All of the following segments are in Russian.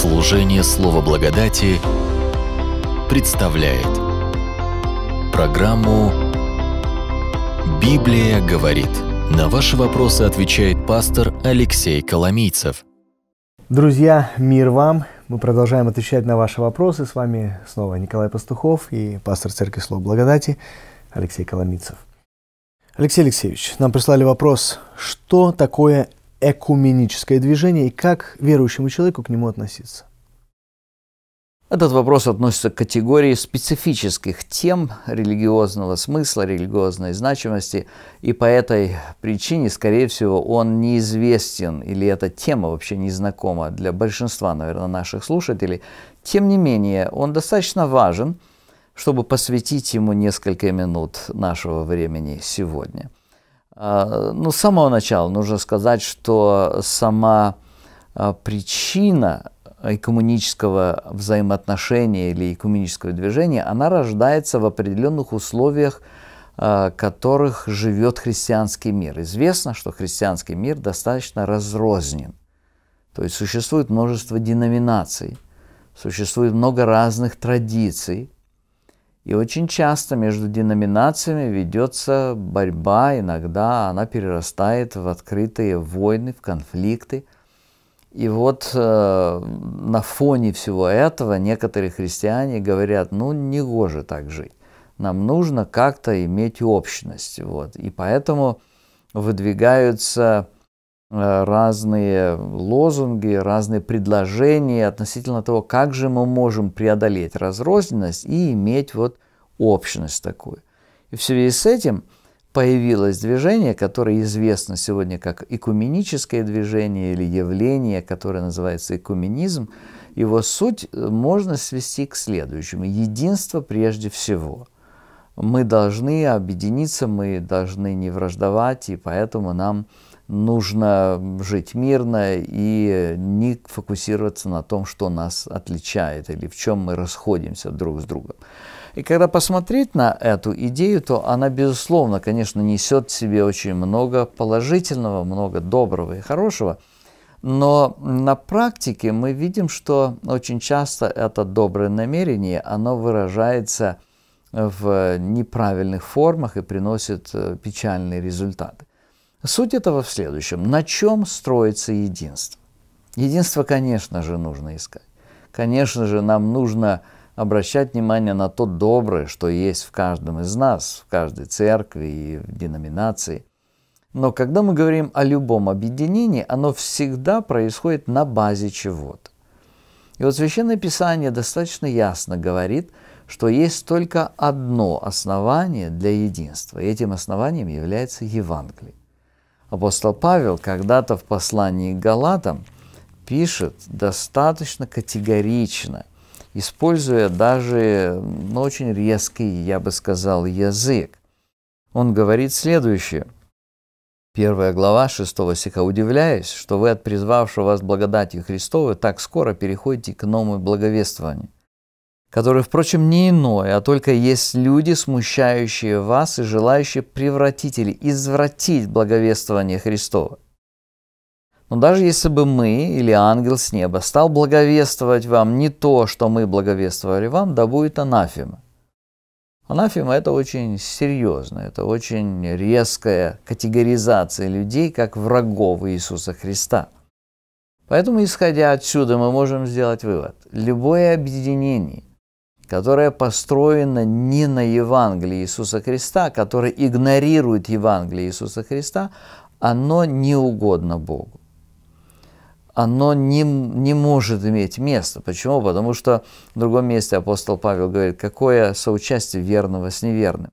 Служение Слова Благодати представляет программу «Библия говорит». На ваши вопросы отвечает пастор Алексей Коломийцев. Друзья, мир вам! Мы продолжаем отвечать на ваши вопросы. С вами снова Николай Пастухов и пастор Церкви Слова Благодати Алексей Коломийцев. Алексей Алексеевич, нам прислали вопрос, что такое экуменическое движение и как верующему человеку к нему относиться? Этот вопрос относится к категории специфических тем религиозного смысла, религиозной значимости, и по этой причине, скорее всего, он неизвестен, или эта тема вообще незнакома для большинства, наверное, наших слушателей. Тем не менее, он достаточно важен, чтобы посвятить ему несколько минут нашего времени сегодня – а, ну, с самого начала нужно сказать, что сама а, причина экуменического взаимоотношения или экуменического движения, она рождается в определенных условиях, а, которых живет христианский мир. Известно, что христианский мир достаточно разрознен. То есть существует множество деноминаций, существует много разных традиций, и очень часто между деноминациями ведется борьба, иногда она перерастает в открытые войны, в конфликты. И вот э, на фоне всего этого некоторые христиане говорят, ну, не гоже так жить. Нам нужно как-то иметь общность. Вот. И поэтому выдвигаются Э, разные лозунги, разные предложения относительно того, как же мы можем преодолеть разрозненность и иметь вот общность такую. И в связи с этим появилось движение, которое известно сегодня как экуменическое движение или явление, которое называется экуменизм. Его суть э, можно свести к следующему. Единство прежде всего – мы должны объединиться, мы должны не враждовать, и поэтому нам нужно жить мирно и не фокусироваться на том, что нас отличает или в чем мы расходимся друг с другом. И когда посмотреть на эту идею, то она, безусловно, конечно, несет в себе очень много положительного, много доброго и хорошего, но на практике мы видим, что очень часто это доброе намерение, оно выражается в неправильных формах и приносит э, печальные результаты. Суть этого в следующем. На чем строится единство? Единство, конечно же, нужно искать. Конечно же, нам нужно обращать внимание на то доброе, что есть в каждом из нас, в каждой церкви и в деноминации. Но когда мы говорим о любом объединении, оно всегда происходит на базе чего-то. И вот Священное Писание достаточно ясно говорит, что есть только одно основание для единства, и этим основанием является Евангелие. Апостол Павел когда-то в послании к Галатам пишет достаточно категорично, используя даже ну, очень резкий, я бы сказал, язык. Он говорит следующее. Первая глава 6 стиха. «Удивляюсь, что вы от призвавшего вас благодатью Христовой так скоро переходите к новому благовествованию, которое, впрочем, не иное, а только есть люди, смущающие вас и желающие превратить или извратить благовествование Христова. Но даже если бы мы или ангел с неба стал благовествовать вам не то, что мы благовествовали вам, да будет анафема. Анафема – это очень серьезно, это очень резкая категоризация людей как врагов Иисуса Христа. Поэтому, исходя отсюда, мы можем сделать вывод. Любое объединение, которая построена не на Евангелии Иисуса Христа, которая игнорирует Евангелие Иисуса Христа, оно не угодно Богу. Оно не, не может иметь места. Почему? Потому что в другом месте апостол Павел говорит, какое соучастие верного с неверным.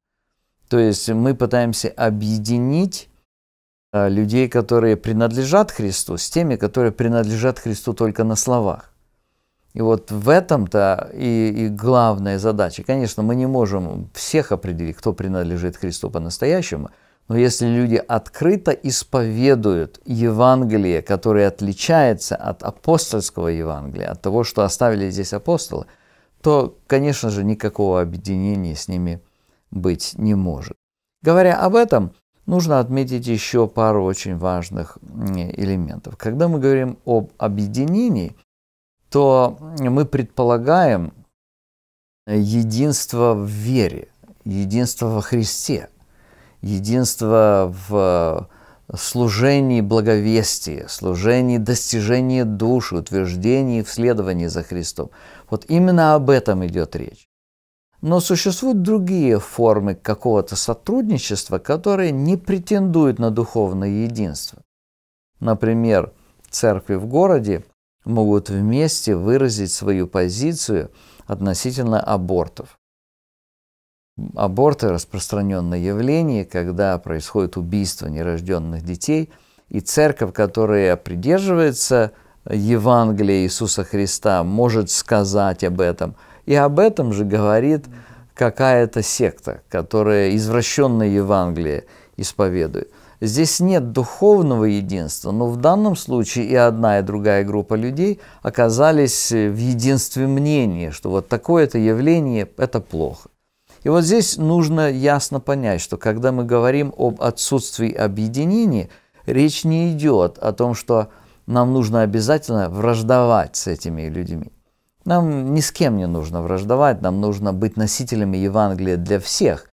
То есть мы пытаемся объединить э, людей, которые принадлежат Христу, с теми, которые принадлежат Христу только на словах. И вот в этом-то и, и главная задача. Конечно, мы не можем всех определить, кто принадлежит Христу по-настоящему, но если люди открыто исповедуют Евангелие, которое отличается от апостольского Евангелия, от того, что оставили здесь апостолы, то, конечно же, никакого объединения с ними быть не может. Говоря об этом, нужно отметить еще пару очень важных элементов. Когда мы говорим об объединении, то мы предполагаем единство в вере, единство во Христе, единство в э, служении благовестия, служении достижения души, утверждении в следовании за Христом. Вот именно об этом идет речь. Но существуют другие формы какого-то сотрудничества, которые не претендуют на духовное единство. Например, церкви в городе могут вместе выразить свою позицию относительно абортов. Аборты – распространенное явление, когда происходит убийство нерожденных детей, и церковь, которая придерживается Евангелия Иисуса Христа, может сказать об этом. И об этом же говорит какая-то секта, которая извращенное Евангелие исповедует. Здесь нет духовного единства, но в данном случае и одна, и другая группа людей оказались э, в единстве мнения, что вот такое-то явление – это плохо. И вот здесь нужно ясно понять, что когда мы говорим об отсутствии объединения, речь не идет о том, что нам нужно обязательно враждовать с этими людьми. Нам ни с кем не нужно враждовать, нам нужно быть носителями Евангелия для всех,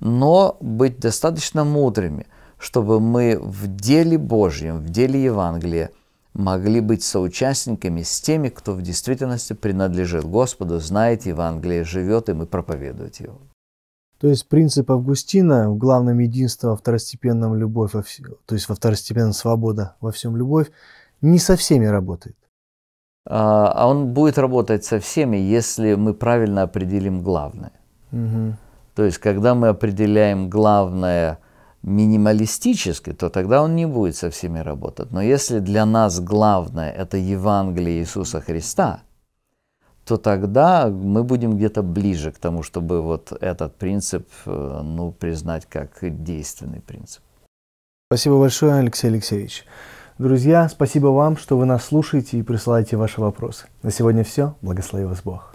но быть достаточно мудрыми – чтобы мы в деле Божьем, в деле Евангелия могли быть соучастниками с теми, кто в действительности принадлежит Господу, знает Евангелие, живет им и проповедует его. То есть принцип Августина в главном единство, во второстепенном любовь, во все, то есть во второстепенном свобода, во всем любовь, не со всеми работает. А, а он будет работать со всеми, если мы правильно определим главное. Угу. То есть, когда мы определяем главное – минималистически, то тогда он не будет со всеми работать. Но если для нас главное – это Евангелие Иисуса Христа, то тогда мы будем где-то ближе к тому, чтобы вот этот принцип э, ну, признать как действенный принцип. Спасибо большое, Алексей Алексеевич. Друзья, спасибо вам, что вы нас слушаете и присылаете ваши вопросы. На сегодня все. Благослови вас Бог.